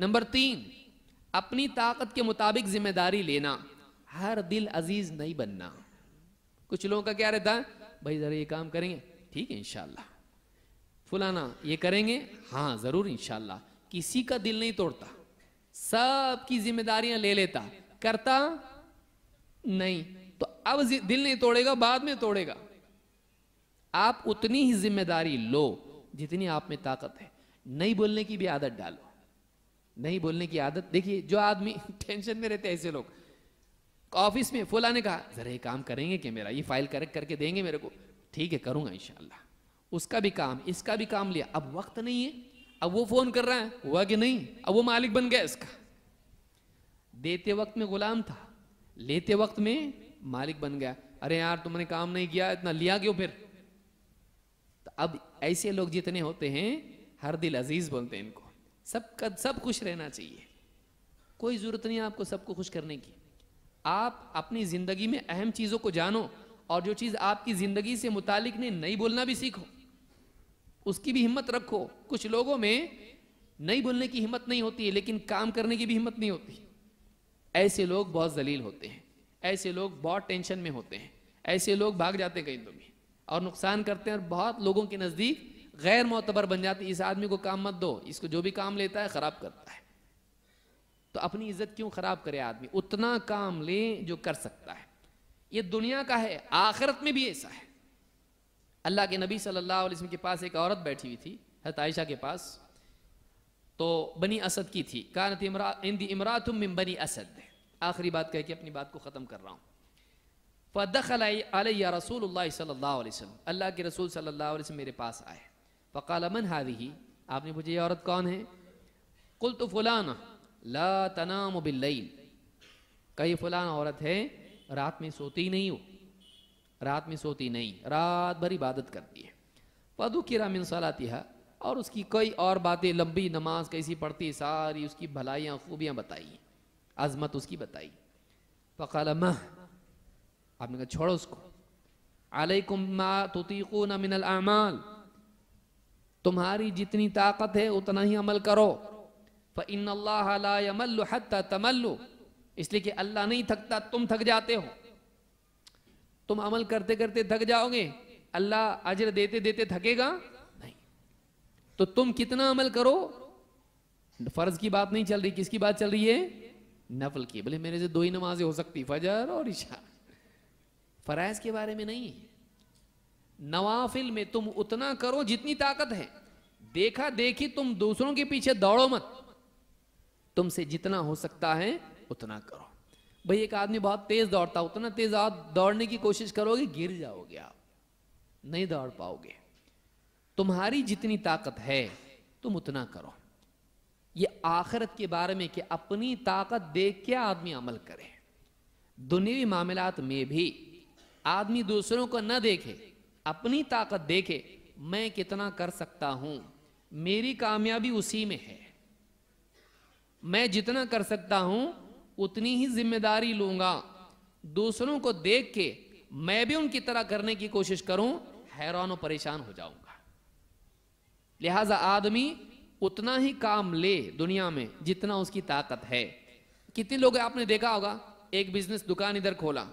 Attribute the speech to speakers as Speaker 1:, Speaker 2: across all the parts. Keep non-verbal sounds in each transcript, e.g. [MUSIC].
Speaker 1: number तीन अपनी ताकत के मुताबिक जिम्मेदारी लेना हर दिल अजीज नहीं बनना कुछ लोगों का क्या रहता है भाई जरा ये काम करेंगे ठीक है इंशाला फुलाना ये करेंगे हाँ जरूर इंशाला किसी का दिल नहीं तोड़ता सब की जिम्मेदारियां ले लेता करता नहीं तो अब दिल नहीं तोड़ेगा बाद में तोड़ेगा आप उतनी ही जिम्मेदारी लो जितनी आप में ताकत है नहीं बोलने की भी आदत डालो नहीं बोलने की आदत देखिए जो आदमी [LAUGHS] टेंशन में रहते ऐसे लोग ऑफिस में फुलाने ने कहा जरा ये काम करेंगे कि मेरा ये फाइल करेक्ट करके देंगे मेरे को ठीक है करूंगा इनशाला उसका भी काम इसका भी काम लिया अब वक्त नहीं है अब वो फोन कर रहा है हुआ कि नहीं अब वो मालिक बन गया इसका देते वक्त में गुलाम था लेते वक्त में मालिक बन गया अरे यार तुमने काम नहीं किया इतना लिया क्यों फिर तो अब ऐसे लोग जितने होते हैं हर दिल अजीज बोलते हैं इनको सबका सब खुश रहना चाहिए कोई ज़रूरत नहीं है आपको सबको खुश करने की आप अपनी ज़िंदगी में अहम चीज़ों को जानो और जो चीज़ आपकी ज़िंदगी से मुतालिक नहीं नहीं बोलना भी सीखो उसकी भी हिम्मत रखो कुछ लोगों में नहीं बोलने की हिम्मत नहीं होती है लेकिन काम करने की भी हिम्मत नहीं होती ऐसे लोग बहुत जलील होते हैं ऐसे लोग बहुत टेंशन में होते हैं ऐसे लोग भाग जाते हैं कहीं तो भी और नुकसान करते हैं और बहुत लोगों के नज़दीक गैर मोतबर बन जाती इस आदमी को काम मत दो इसको जो भी काम लेता है ख़राब करता है तो अपनी इज्जत क्यों ख़राब करे आदमी उतना काम ले जो कर सकता है ये दुनिया का है आखिरत में भी ऐसा है अल्लाह के नबी सल्लल्लाहु अलैहि वसल्लम के पास एक औरत बैठी हुई थी हत आयशा के पास तो बनी असद की थी कानत इमरा इंदी इमरातुम मिन बनी असद आखिरी बात कह के अपनी बात को ख़त्म कर रहा हूँ फ़दखल रसूल सल्ला वसल्लम अल्लाह के रसूल सल्ला वसल्लम मेरे पास आए फ़काल मन हादी आपने पूछा ये औरत कौन है कुल तो फुलाना ला तनाम बिल्लईल कही फुलान औरत है रात में सोती नहीं हो रात में सोती नहीं रात भर इबादत करती है पदु किरा मिन सलातिहा और उसकी कई और बातें लंबी नमाज कैसी पढ़ती है सारी उसकी भलाइयाँ खूबियाँ बताई अजमत उसकी बताई फ़काल मह आपने कहा छोड़ो उसको अलैकुम मा तुतीकुना मिनल आमाल तुम्हारी जितनी ताकत है उतना ही अमल करो फ़िन तमल्लु इसलिए कि अल्लाह नहीं थकता तुम थक जाते हो तुम अमल करते करते थक जाओगे अल्लाह अजर देते देते थकेगा नहीं तो तुम कितना अमल करो फर्ज की बात नहीं चल रही किसकी बात चल रही है नफल की बोले मेरे से दो ही नमाजें हो सकती फजर और इशा फराइज के बारे में नहीं है नवाफिल में तुम उतना करो जितनी ताकत है देखा देखी तुम दूसरों के पीछे दौड़ो मत तुमसे जितना हो सकता है उतना करो भाई एक आदमी बहुत तेज दौड़ता उतना तेज आप दौड़ने की कोशिश करोगे गिर जाओगे आप नहीं दौड़ पाओगे तुम्हारी जितनी ताकत है तुम उतना करो ये आखिरत के बारे में कि अपनी ताकत देख के आदमी अमल करे दुनियावी मामलात में भी आदमी दूसरों को न देखे अपनी ताकत देखे मैं कितना कर सकता हूं मेरी कामयाबी उसी में है मैं जितना कर सकता हूं उतनी ही जिम्मेदारी लूंगा दूसरों को देख के मैं भी उनकी तरह करने की कोशिश करूं हैरान और परेशान हो जाऊंगा लिहाजा आदमी उतना ही काम ले दुनिया में जितना उसकी ताकत है कितने लोग आपने देखा होगा एक बिजनेस दुकान इधर खोला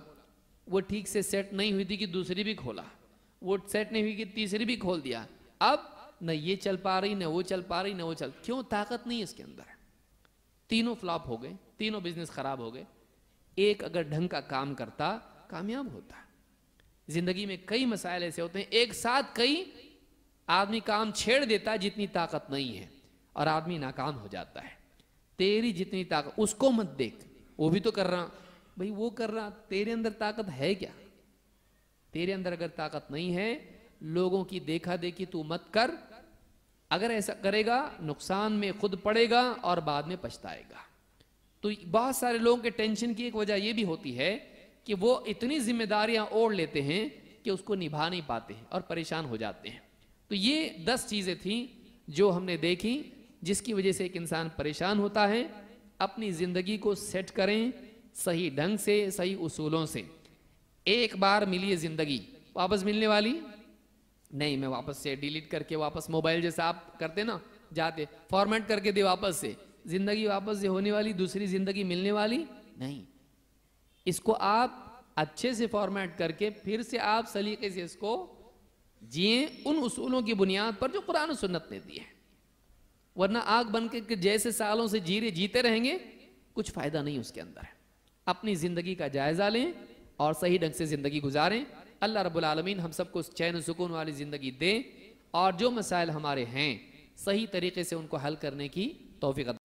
Speaker 1: वो ठीक से सेट नहीं हुई थी कि दूसरी भी खोला वो सेट नहीं हुई कि तीसरी भी खोल दिया अब न ये चल पा रही न वो चल पा रही न वो चल क्यों ताकत नहीं इसके अंदर तीनों फ्लॉप हो गए तीनों बिजनेस खराब हो गए एक अगर ढंग का काम करता कामयाब होता जिंदगी में कई मसाइल ऐसे होते हैं एक साथ कई आदमी काम छेड़ देता जितनी ताकत नहीं है और आदमी नाकाम हो जाता है तेरी जितनी ताकत उसको मत देख वो भी तो कर रहा भाई वो कर रहा तेरे अंदर ताकत है क्या तेरे अंदर अगर ताकत नहीं है लोगों की देखा देखी तू मत कर अगर ऐसा करेगा नुकसान में खुद पड़ेगा और बाद में पछताएगा तो बहुत सारे लोगों के टेंशन की एक वजह यह भी होती है कि वो इतनी जिम्मेदारियां ओढ़ लेते हैं कि उसको निभा नहीं पाते हैं और परेशान हो जाते हैं तो ये दस चीज़ें थी जो हमने देखी जिसकी वजह से एक इंसान परेशान होता है अपनी ज़िंदगी को सेट करें सही ढंग से सही उसूलों से एक बार मिली है जिंदगी वापस मिलने वाली नहीं मैं वापस से डिलीट करके वापस मोबाइल जैसे आप करते ना जाते फॉर्मेट करके दे वापस से जिंदगी वापस से होने वाली दूसरी जिंदगी मिलने वाली नहीं इसको आप अच्छे से फॉर्मेट करके फिर से आप सलीके से इसको जिए उन उसूलों की बुनियाद पर जो कुरान सुन्नत ने दी है वरना आग बन के जैसे सालों से जीरे जीते रहेंगे कुछ फायदा नहीं उसके अंदर है अपनी जिंदगी का जायजा लें और सही ढंग से ज़िंदगी गुजारें अल्लाह रब्बुल आलमीन हम सबको चैन सुकून वाली ज़िंदगी दें और जो मसाइल हमारे हैं सही तरीके से उनको हल करने की तोफ़ी